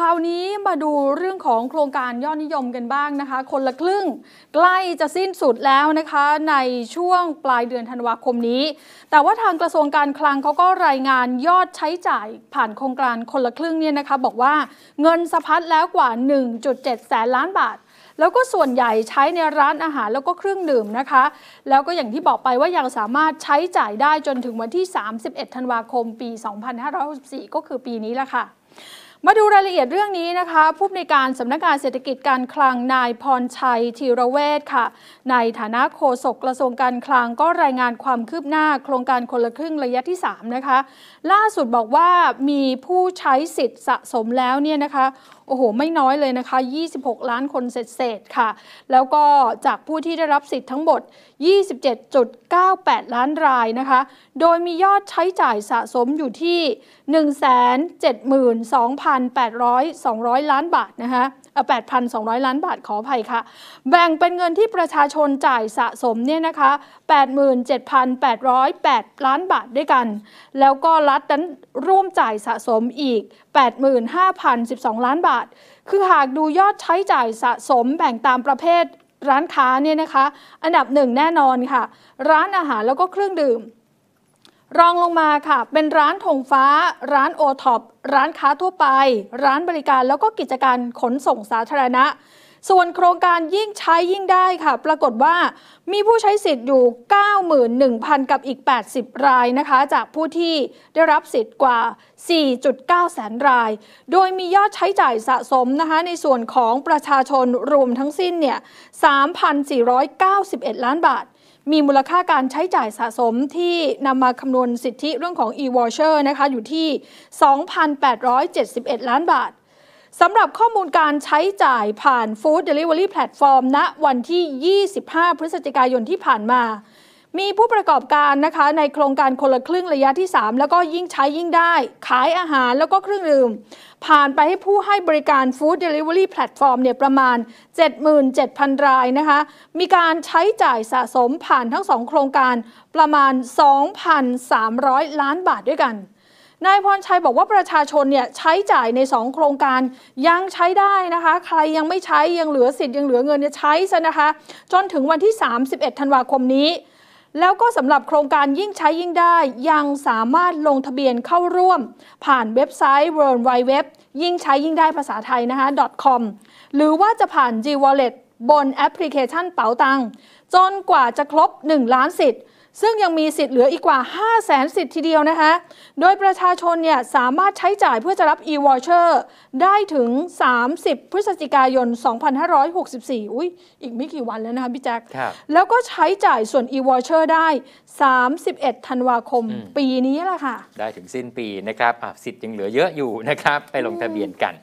คราวนี้มาดูเรื่องของโครงการยอดนิยมกันบ้างนะคะ คนละครึ่ง ใกล้จะสิ้นสุดแล้วนะคะ ในช่วงปลายเดือนธันวาคมนี้ แต่ว่าทางกระทรวงการคลังเขาก็รายงานยอดใช้จ่ายผ่านโครงการคนละครึ่งเนี่ยนะคะ บอกว่าเงินสะพัดแล้วกว่า 1.7 แสนล้านบาท แล้วก็ส่วนใหญ่ใช้ในร้านอาหารแล้วก็เครื่องดื่มนะคะ แล้วก็อย่างที่บอกไปว่ายังสามารถใช้จ่ายได้จนถึงวันที่ 31 ธันวาคม ปี 2564 ก็คือปีนี้ละค่ะมาดูรายละเอียดเรื่องนี้นะคะ ผู้อำนวยการสำนักงานเศรษฐกิจการคลังนายพรชัยธีรเวชค่ะ ในฐานะโฆษกกระทรวงการคลังก็รายงานความคืบหน้าโครงการคนละครึ่งระยะที่ 3 นะคะ ล่าสุดบอกว่ามีผู้ใช้สิทธิ์สะสมแล้วเนี่ยนะคะ โอ้โห ไม่น้อยเลยนะคะ 26 ล้านคนเศษๆค่ะ แล้วก็จากผู้ที่ได้รับสิทธิ์ทั้งหมด 27.98 ล้านรายนะคะ โดยมียอดใช้จ่ายสะสมอยู่ที่172,000 8,800 200 ล้านบาทนะคะ8,200 ล้านบาทขออภัยค่ะ แบ่งเป็นเงินที่ประชาชนจ่ายสะสมเนี่ยนะคะ87,808ล้านบาทด้วยกัน แล้วก็รัฐนั้นร่วมจ่ายสะสมอีก 85,012 ล้านบาท คือหากดูยอดใช้จ่ายสะสมแบ่งตามประเภทร้านค้าเนี่ยนะคะ อันดับหนึ่งแน่นอนค่ะ ร้านอาหารแล้วก็เครื่องดื่มรองลงมาค่ะ เป็นร้านธงฟ้าร้านโอท็อปร้านค้าทั่วไป ร้านบริการแล้วก็กิจการขนส่งสาธารณะ ส่วนโครงการยิ่งใช้ยิ่งได้ค่ะ ปรากฏว่ามีผู้ใช้สิทธิ์อยู่ 91,000 กับอีก 80 รายนะคะ จากผู้ที่ได้รับสิทธิ์กว่า 4.9แสนราย โดยมียอดใช้จ่ายสะสมนะคะ ในส่วนของประชาชนรวมทั้งสิ้นเนี่ย3,491 ล้านบาทมีมูลค่าการใช้จ่ายสะสมที่นำมาคำนวณสิทธิเรื่องของ e-voucher นะคะอยู่ที่ 2,871 ล้านบาท สำหรับข้อมูลการใช้จ่ายผ่าน Food Delivery Platform ณนะวันที่ 25 พฤศจิกายนที่ผ่านมามีผู้ประกอบการนะคะในโครงการคนละครึ่งระยะที่ 3 แล้วก็ยิ่งใช้ยิ่งได้ ขายอาหารแล้วก็เครื่องดื่มผ่านไปให้ผู้ให้บริการฟู้ดเดลิเวอรี่แพลตฟอร์มเนี่ยประมาณ 77,000รายนะคะมีการใช้จ่ายสะสมผ่านทั้งสองโครงการประมาณ 2,300 ล้านบาทด้วยกัน นายพรชัยบอกว่าประชาชนเนี่ยใช้จ่ายใน 2 โครงการยังใช้ได้นะคะใครยังไม่ใช้ ยังเหลือสิทธิ์ยังเหลือเงินจะใช้ซะนะคะจนถึงวันที่ 31 ธันวาคมนี้แล้วก็สำหรับโครงการยิ่งใช้ยิ่งได้ ยังสามารถลงทะเบียนเข้าร่วม ผ่านเว็บไซต์ world wide web ยิ่งใช้ยิ่งได้ภาษาไทยนะคะ .com หรือว่าจะผ่าน G Wallet บนแอปพลิเคชันเป๋าตัง จนกว่าจะครบ 1 ล้านสิทธิ์ซึ่งยังมีสิทธิ์เหลืออีกกว่า 5 0 0แสนสิทธิ์ทีเดียวนะคะ โดยประชาชนเนี่ยสามารถใช้จ่ายเพื่อจะรับ e-voucher ได้ถึง 30 พฤศจิกายน 2564 อุ้ยอีกไม่กี่วันแล้วนะคะพี่แจ็คแล้วก็ใช้จ่ายส่วน e-voucher ได้ 31 ธันวาคมมปีนี้แหละค่ะ ได้ถึงสิ้นปีนะครับ สิทธิ์ยังเหลือเยอะอยู่นะครับ ไปลงทะเบียนกัน